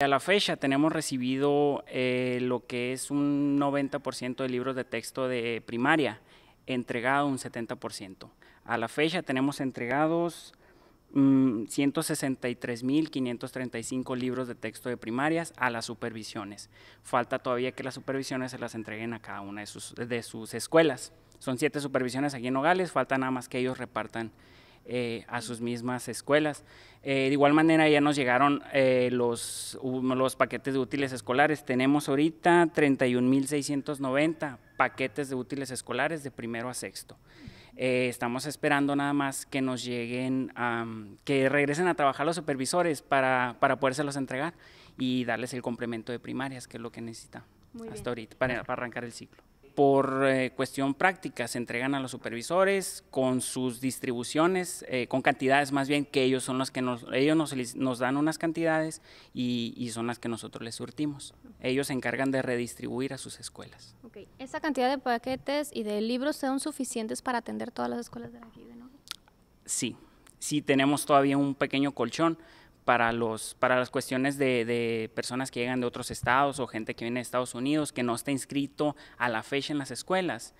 A la fecha tenemos recibido eh, lo que es un 90% de libros de texto de primaria, entregado un 70%. A la fecha tenemos entregados 163.535 mm, libros de texto de primarias a las supervisiones. Falta todavía que las supervisiones se las entreguen a cada una de sus, de sus escuelas. Son siete supervisiones aquí en Nogales, falta nada más que ellos repartan eh, a sus mismas escuelas. Eh, de igual manera ya nos llegaron eh, los, los paquetes de útiles escolares. Tenemos ahorita 31.690 paquetes de útiles escolares de primero a sexto. estamos esperando nada más que nos lleguen, que regresen a trabajar los supervisores para, para los entregar y darles el complemento de primarias, que es lo que necesita hasta ahorita, para arrancar el ciclo por eh, cuestión práctica se entregan a los supervisores con sus distribuciones, eh, con cantidades más bien que ellos son las que nos, ellos nos, dan unas cantidades y, son las que nosotros les surtimos. Ellos se encargan de redistribuir a sus escuelas. ¿Esa cantidad de paquetes y de libros son suficientes para atender todas las escuelas de la GIDE, Sí, sí tenemos todavía un pequeño colchón, para, los, para las cuestiones de, de, personas que llegan de otros estados o gente que viene de Estados Unidos que no está inscrito a la fecha en las escuelas.